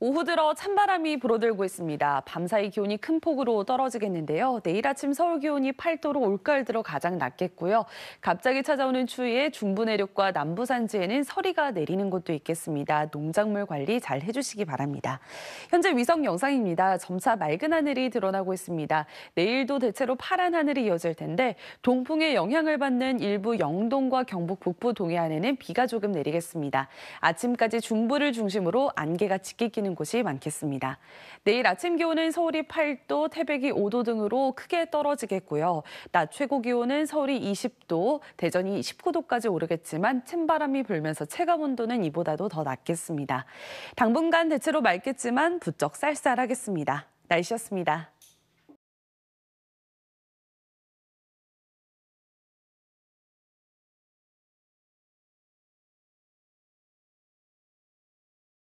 오후 들어 찬바람이 불어들고 있습니다. 밤사이 기온이 큰 폭으로 떨어지겠는데요. 내일 아침 서울 기온이 8도로 올가을 들어 가장 낮겠고요. 갑자기 찾아오는 추위에 중부 내륙과 남부 산지에는 서리가 내리는 곳도 있겠습니다. 농작물 관리 잘 해주시기 바랍니다. 현재 위성 영상입니다. 점차 맑은 하늘이 드러나고 있습니다. 내일도 대체로 파란 하늘이 이어질 텐데 동풍의 영향을 받는 일부 영동과 경북 북부 동해안에는 비가 조금 내리겠습니다. 아침까지 중부를 중심으로 안개가 짙게 끼는 하는 곳이 많겠습니다. 내일 아침 기온은 서울이 8도, 태백이 5도 등으로 크게 떨어지겠고요. 낮 최고 기온은 서울이 20도, 대전이 19도까지 오르겠지만 찬바람이 불면서 체감 온도는 이보다도 더 낮겠습니다. 당분간 대체로 맑겠지만 부쩍 쌀쌀하겠습니다. 날씨였습니다.